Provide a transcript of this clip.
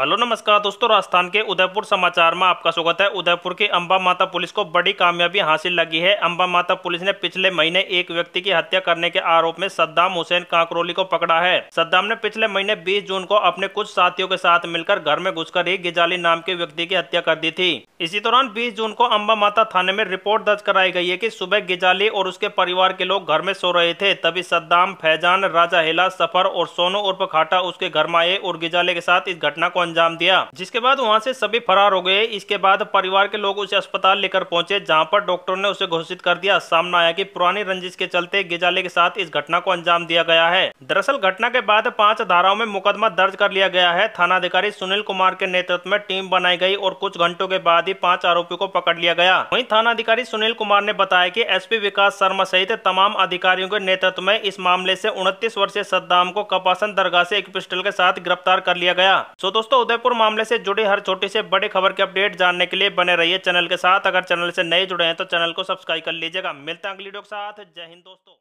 hello नमस्कार दोस्तों राजस्थान के उदयपुर समाचार में आपका स्वागत है उदयपुर की अंबा माता पुलिस को बड़ी कामयाबी हासिल लगी है अंबा माता पुलिस ने पिछले महीने एक व्यक्ति की हत्या करने के आरोप में सद्दाम हुसैन कांकरोली को पकड़ा है सद्दाम ने पिछले महीने 20 जून को अपने कुछ साथियों के साथ मिलकर घर में घुस ही गिजाली नाम के व्यक्ति की हत्या कर दी थी इसी दौरान बीस जून को अम्बा माता थाने में रिपोर्ट दर्ज कराई गई है की सुबह गिजाली और उसके परिवार के लोग घर में सो रहे थे तभी सद्दाम फैजान राजा हिला सफर और सोनू उर्फ खाटा उसके घर में आए और गिजाली के साथ इस घटना को अंजाम दिया जिसके बाद वहाँ से सभी फरार हो गए इसके बाद परिवार के लोग उसे अस्पताल लेकर पहुंचे जहाँ पर डॉक्टर ने उसे घोषित कर दिया सामना आया की पुरानी रंजिश के चलते गिजाले के साथ इस घटना को अंजाम दिया गया है दरअसल घटना के बाद पांच धाराओं में मुकदमा दर्ज कर लिया गया है थाना अधिकारी सुनील कुमार के नेतृत्व में टीम बनाई गई और कुछ घंटों के बाद ही पांच आरोपियों को पकड़ लिया गया वहीं अधिकारी सुनील कुमार ने बताया कि एसपी विकास शर्मा सहित तमाम अधिकारियों के नेतृत्व में इस मामले से उनतीस वर्षीय सद्दाम को कपासन दरगाह से एक पिस्टल के साथ गिरफ्तार कर लिया गया सो दोस्तों दोस्तों उदयपुर मामले से जुड़ी हर छोटी से बड़ी खबर के अपडेट जानने के लिए बने रहिए चैनल के साथ अगर चैनल से नए जुड़े हैं तो चैनल को सब्सक्राइब कर लीजिएगा मिलते हैं अगली वीडियो के साथ जय हिंद दोस्तों